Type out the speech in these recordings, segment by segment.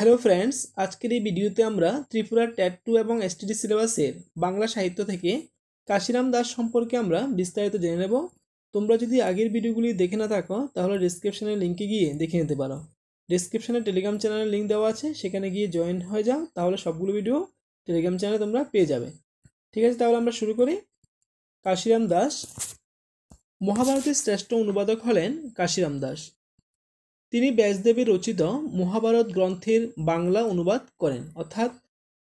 hello friends আজকের এই ভিডিওতে আমরা ত্রিপুরা ট্যাট টু এবং এসটিডি সিলেবাসের বাংলা সাহিত্য থেকে কাশিরাম দাস সম্পর্কে আমরা বিস্তারিত জেনে নেব তোমরা যদি আগের ভিডিওগুলি দেখে না থাকো তাহলে ডিসক্রিপশানে লিঙ্কে গিয়ে দেখে নিতে পারো ডিসক্রিপশানে টেলিগ্রাম চ্যানেলের লিঙ্ক দেওয়া আছে সেখানে গিয়ে জয়েন হয়ে যাও তাহলে সবগুলো ভিডিও টেলিগ্রাম চ্যানেলে তোমরা পেয়ে যাবে ঠিক আছে তাহলে আমরা শুরু করি কাশিরাম দাস মহাভারতের শ্রেষ্ঠ অনুবাদক হলেন কাশিরাম দাস তিনি ব্যাসদেবের রচিত মহাভারত গ্রন্থের বাংলা অনুবাদ করেন অর্থাৎ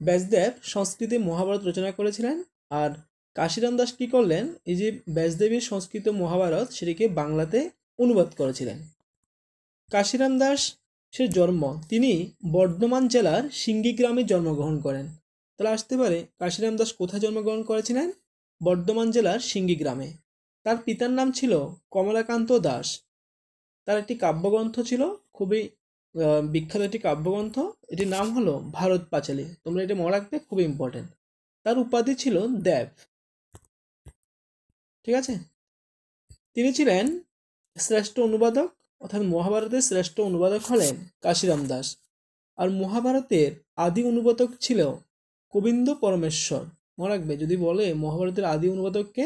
ব্যাসদেব সংস্কৃতে মহাভারত রচনা করেছিলেন আর কাশিরাম দাস কী করলেন এই যে ব্যাসদেবের সংস্কৃত মহাভারত সেটিকে বাংলাতে অনুবাদ করেছিলেন কাশিরাম দাস সে জন্ম তিনি বর্ধমান জেলার সিঙ্গি গ্রামে জন্মগ্রহণ করেন তাহলে আসতে পারে কাশিরাম দাস কোথায় জন্মগ্রহণ করেছিলেন বর্ধমান জেলার সিঙ্গি গ্রামে তার পিতার নাম ছিল কমলাকান্ত দাস তার একটি কাব্যগ্রন্থ ছিল খুবই বিখ্যাত একটি কাব্যগ্রন্থ এটির নাম হলো ভারত পাঁচালী তোমরা এটা মনে রাখবে খুব ইম্পর্টেন্ট তার উপাধি ছিল দেব ঠিক আছে তিনি ছিলেন শ্রেষ্ঠ অনুবাদক অর্থাৎ মহাভারতের শ্রেষ্ঠ অনুবাদক হলেন কাশিরাম দাস আর মহাভারতের আদি অনুবাদক ছিল গোবিন্দ পরমেশ্বর মনে রাখবে যদি বলে মহাভারতের আদি অনুবাদককে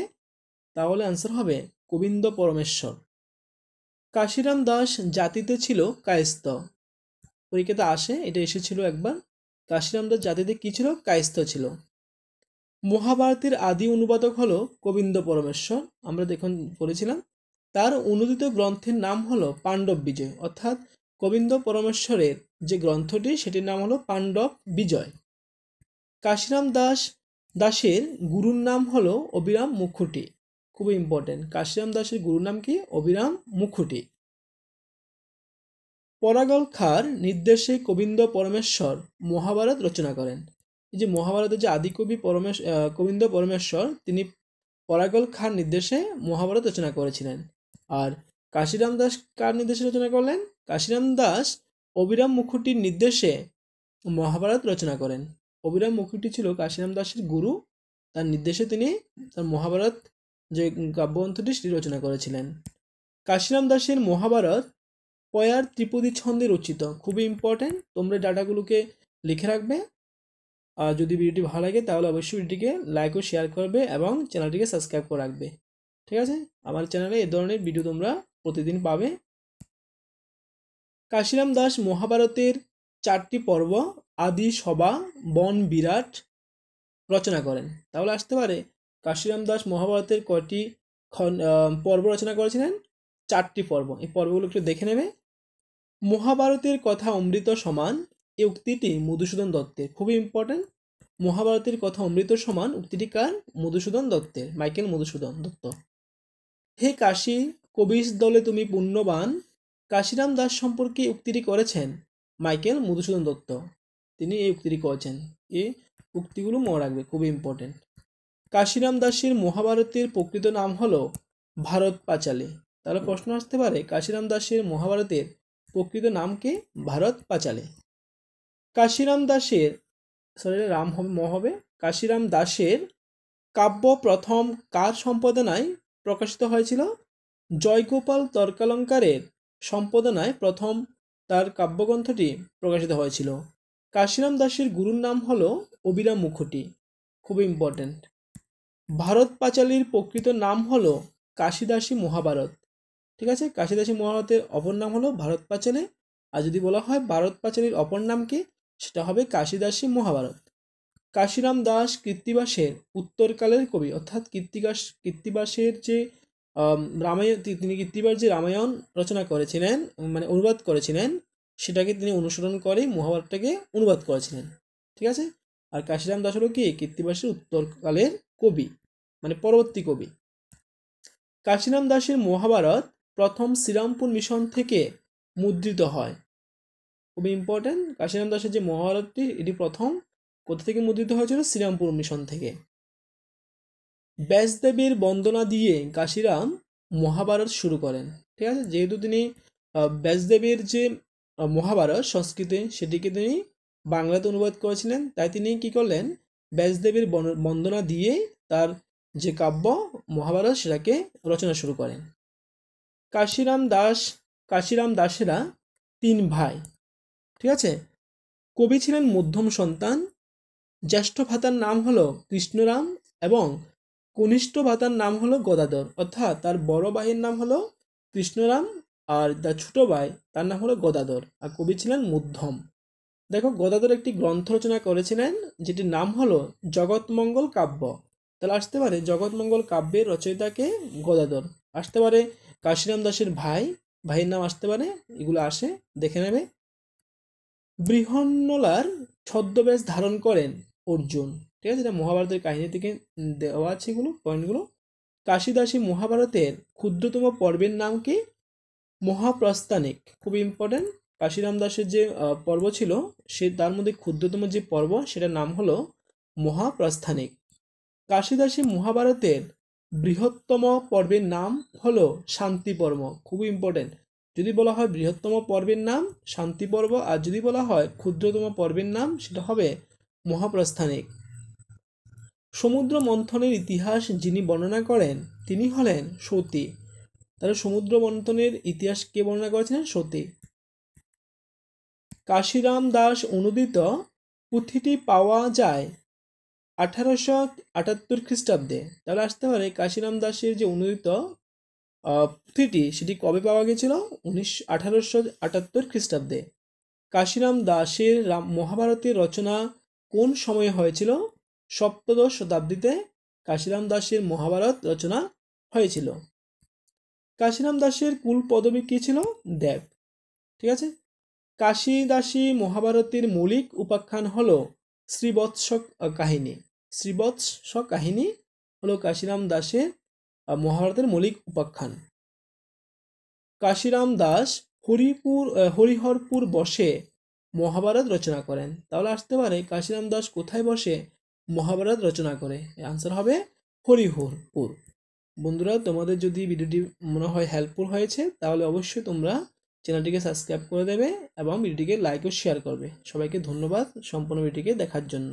তাহলে আনসার হবে গোবিন্দ পরমেশ্বর কাশিরাম দাস জাতিতে ছিল কায়স্থ পরীক্ষাতে আসে এটা এসেছিল একবার কাশিরাম দাস জাতিতে কী ছিল কায়স্থ ছিল মহাভারতের আদি অনুবাদক হল গোবিন্দ পরমেশ্বর আমরা দেখুন পড়েছিলাম তার অনুদিত গ্রন্থের নাম হলো পাণ্ডব বিজয় অর্থাৎ গোবিন্দ পরমেশ্বরের যে গ্রন্থটি সেটির নাম হলো পাণ্ডব বিজয় কাশিরাম দাস দাসের গুরুর নাম হলো অবিরাম মুখুটি খুবই ইম্পর্টেন্ট কাশিরাম দাসের গুরুর নাম কি অবিরাম মুখুটি পরাগল খার নির্দেশে কবিন্দ পরমেশ্বর মহাভারত রচনা করেন এই যে মহাভারতের যে আদিকবি পরমেশ কবিন্দ পরমেশ্বর তিনি পরাগল খার নির্দেশে মহাভারত রচনা করেছিলেন আর কাশিরাম দাস কার নির্দেশে রচনা করলেন কাশিরাম দাস অবিরাম মুখুটির নির্দেশে মহাভারত রচনা করেন অবিরাম মুখুটি ছিল কাশিরাম দাসের গুরু তার নির্দেশে তিনি তার মহাভারত যে কাব্যগ্রন্থটি রচনা করেছিলেন কাশিরাম দাসের মহাভারত পয়ার ত্রিপদী ছন্দে রচিত খুবই ইম্পর্টেন্ট তোমরা ডাটাগুলোকে লিখে রাখবে আর যদি ভিডিওটি ভালো লাগে তাহলে অবশ্যই ভিডিওটিকে লাইক ও শেয়ার করবে এবং চ্যানেলটিকে সাবস্ক্রাইব করে রাখবে ঠিক আছে আমার চ্যানেলে এ ধরনের ভিডিও তোমরা প্রতিদিন পাবে কাশিরাম দাস মহাভারতের চারটি পর্ব আদি সভা বন বিরাট রচনা করেন তাহলে আসতে পারে কাশিরাম দাস মহাভারতের কয়টি পর্ব রচনা করেছিলেন চারটি পর্ব এই পর্বগুলো একটু দেখে নেবে মহাভারতের কথা অমৃত সমান এই উক্তিটি মধুসূদন দত্তের খুবই ইম্পর্ট্যান্ট মহাভারতের কথা অমৃত সমান উক্তিটি কার মধুসূদন দত্তের মাইকেল মধুসূদন দত্ত হে কাশী কবিস দলে তুমি পুণ্যবান কাশিরাম দাস সম্পর্কে উক্তিটি করেছেন মাইকেল মধুসূদন দত্ত তিনি এই উক্তিটি করেছেন এই উক্তিগুলো মনে রাখবে খুবই ইম্পর্টেন্ট কাশিরাম দাসের মহাভারতের প্রকৃত নাম হল ভারত পাঁচালী তাহলে প্রশ্ন আসতে পারে কাশিরাম দাসের মহাভারতের প্রকৃত নামকে ভারত পাঁচালী কাশিরাম দাসের সরি রাম হবে কাশিরাম দাসের কাব্য প্রথম কার সম্পাদনায় প্রকাশিত হয়েছিল জয়গোপাল তর্কালঙ্কারের সম্পাদনায় প্রথম তার কাব্যগ্রন্থটি প্রকাশিত হয়েছিল কাশিরাম দাসের গুরুর নাম হল অবিরাম মুখোটি খুব ইম্পর্ট্যান্ট ভারত পাঁচালীর প্রকৃত নাম হলো কাশিদাসী মহাভারত ঠিক আছে কাশিদাসী মহাভারতের অপর নাম হলো ভারত পাঁচালী আর যদি বলা হয় ভারত পাঁচালীর অপর নাম কি সেটা হবে কাশিদাসী মহাভারত কাশিরাম দাস কীর্তিবাসের উত্তরকালের কবি অর্থাৎ কীর্তিকাস কীর্তিবাসের যে রামায়ণ তিনি কীর্তিবাস যে রামায়ণ রচনা করেছিলেন মানে অনুবাদ করেছিলেন সেটাকে তিনি অনুসরণ করে মহাভারতটাকে অনুবাদ করেছিলেন ঠিক আছে আর কাশিরাম দাস হলো কি কীর্তিবাসের উত্তরকালের কবি মানে পরবর্তী কবি কাশীরাম দাসের মহাভারত প্রথম শ্রীরামপুর মিশন থেকে মুদ্রিত হয় খুবই ইম্পর্টেন্ট কাশীরাম দাসের যে মহাভারতটি এটি প্রথম কোথা থেকে মুদ্রিত হয়েছিল শ্রীরামপুর মিশন থেকে ব্যাসদেবীর বন্দনা দিয়ে কাশীরাম মহাভারত শুরু করেন ঠিক আছে যেহেতু তিনি ব্যাসদেবীর যে মহাভারত সংস্কৃতে সেটিকে তিনি বাংলাতে অনুবাদ করেছিলেন তাই তিনি কি করলেন ব্যাসদেবের বন্দনা দিয়ে তার যে কাব্য মহাভারত সেটাকে রচনা শুরু করেন কাশিরাম দাস কাশিরাম দাসেরা তিন ভাই ঠিক আছে কবি ছিলেন মধ্যম সন্তান জ্যেষ্ঠ ভাতার নাম হলো কৃষ্ণরাম এবং কনিষ্ঠ ভাতার নাম হলো গদাধর অর্থাৎ তার বড় ভাইয়ের নাম হলো কৃষ্ণরাম আর তার ছোট ভাই তার নাম হলো গদাধর আর কবি ছিলেন মধ্যম দেখো গদাধর একটি গ্রন্থ রচনা করেছিলেন যেটির নাম হলো জগৎমঙ্গল কাব্য তাহলে আসতে পারে জগৎমঙ্গল কাব্যের রচয়িতাকে গদাধর আসতে পারে কাশিরাম দাসের ভাই ভাইয়ের নাম আসতে পারে এগুলো আসে দেখে নেবে বৃহন্নলার ছদ্মবেশ ধারণ করেন অর্জুন ঠিক আছে এটা মহাভারতের কাহিনী থেকে দেওয়া আছে এগুলো পয়েন্টগুলো কাশিদাসী মহাভারতের ক্ষুদ্রতম পর্বের নাম কি মহাপ্রস্তানিক খুব ইম্পর্টেন্ট কাশিরাম দাসের যে পর্ব ছিল সে তার মধ্যে ক্ষুদ্রতম যে পর্ব সেটার নাম হলো মহাপ্রাস্থানিক কাশিদাসী মহাভারতের বৃহত্তম পর্বের নাম হলো শান্তি পর্ব খুবই ইম্পর্টেন্ট যদি বলা হয় বৃহত্তম পর্বের নাম শান্তি পর্ব আর যদি বলা হয় ক্ষুদ্রতম পর্বের নাম সেটা হবে মহাপ্রাস্থানিক সমুদ্র মন্থনের ইতিহাস যিনি বর্ণনা করেন তিনি হলেন সতী তাহলে সমুদ্র মন্থনের ইতিহাস কে বর্ণনা করেছিলেন সতী কাশিরাম দাস অনুদিত পুঁথিটি পাওয়া যায় আঠারোশো আটাত্তর খ্রিস্টাব্দে তাহলে আসতে পারে কাশিরাম দাসের যে অনুদিত পুঁথিটি সেটি কবে পাওয়া গেছিল উনিশ আঠারোশো আটাত্তর খ্রিস্টাব্দে কাশিরাম দাসের রাম মহাভারতের রচনা কোন সময়ে হয়েছিল সপ্তদশ শতাব্দীতে কাশিরাম দাসের মহাভারত রচনা হয়েছিল কাশিরাম দাসের কুল পদবী কী ছিল দেব ঠিক আছে কাশীদাসী মহাভারতের মৌলিক উপাখ্যান হল শ্রীবৎস কাহিনী শ্রীবৎস কাহিনী হলো কাশিরাম দাসের মহাভারতের মৌলিক উপাখ্যান কাশিরাম দাস হরিপুর হরিহরপুর বসে মহাভারত রচনা করেন তাহলে আসতে পারে কাশিরাম দাস কোথায় বসে মহাভারত রচনা করে আনসার হবে হরিহরপুর বন্ধুরা তোমাদের যদি ভিডিওটি মনে হয় হেল্পফুল হয়েছে তাহলে অবশ্যই তোমরা চ্যানেলটিকে সাবস্ক্রাইব করে দেবে এবং ভিডিওটিকে লাইক ও শেয়ার করবে সবাইকে ধন্যবাদ সম্পূর্ণ ভিডিওটিকে দেখার জন্য